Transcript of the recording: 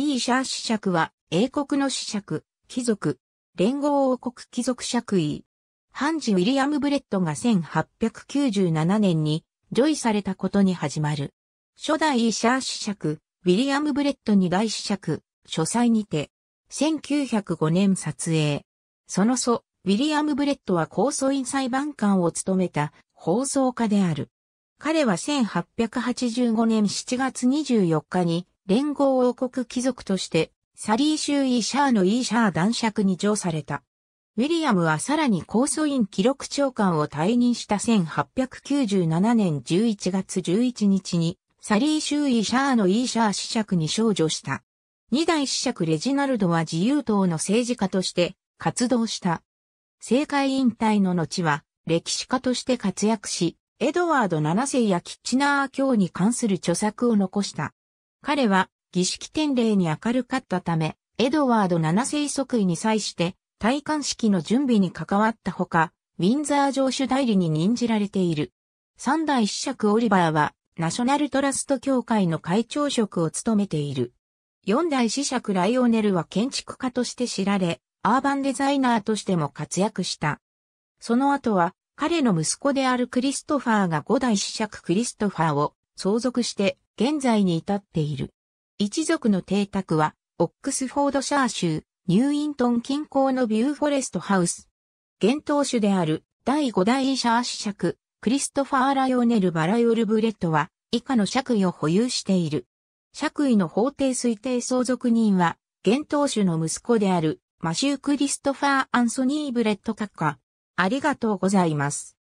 イーシャー子爵は、英国の子爵、貴族、連合王国貴族爵位。ハンジ・ウィリアム・ブレットが1897年に、除位されたことに始まる。初代イーシャー子爵、ウィリアム・ブレット二代子爵、書斎にて、1905年撮影。その祖、ウィリアム・ブレットは高訴院裁判官を務めた放送家である。彼は1885年7月24日に連合王国貴族として、サリー州イーシャーのイーシャー男爵に上された。ウィリアムはさらに高訴院記録長官を退任した1897年11月11日に、サリー州イーシャーのイーシャー子爵に少女した。二代子爵レジナルドは自由党の政治家として活動した。政界引退の後は歴史家として活躍し、エドワード7世やキッチナー卿に関する著作を残した。彼は儀式典礼に明るかったため、エドワード7世即位に際して戴冠式の準備に関わったほか、ウィンザー城主代理に任じられている。三代子爵オリバーはナショナルトラスト協会の会長職を務めている。四代子爵ライオネルは建築家として知られ、アーバンデザイナーとしても活躍した。その後は、彼の息子であるクリストファーが五代子爵クリストファーを相続して現在に至っている。一族の邸宅は、オックスフォードシャー州、ニューイントン近郊のビューフォレストハウス。現当主である、第5代シャー子爵、クリストファー・ライオネル・バラヨル・ブレットは、以下の爵位を保有している。爵位の法定推定相続人は、現当主の息子である、マシュー・クリストファー・アンソニー・ブレット閣下。ありがとうございます。